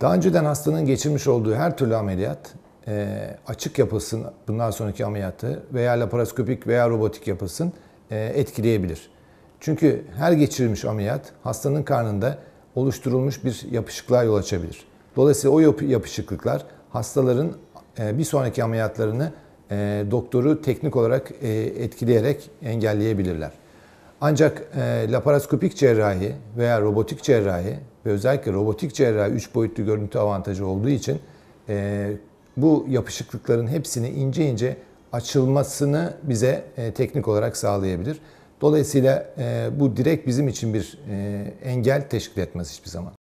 Daha önceden hastanın geçirmiş olduğu her türlü ameliyat, e, açık yapısın bundan sonraki ameliyatı veya laparoskopik veya robotik yapısın e, etkileyebilir. Çünkü her geçirilmiş ameliyat hastanın karnında oluşturulmuş bir yapışıklığa yol açabilir. Dolayısıyla o yapışıklıklar hastaların e, bir sonraki ameliyatlarını doktoru teknik olarak etkileyerek engelleyebilirler. Ancak e, laparoskopik cerrahi veya robotik cerrahi ve özellikle robotik cerrahi 3 boyutlu görüntü avantajı olduğu için e, bu yapışıklıkların hepsini ince ince açılmasını bize e, teknik olarak sağlayabilir. Dolayısıyla e, bu direkt bizim için bir e, engel teşkil etmez hiçbir zaman.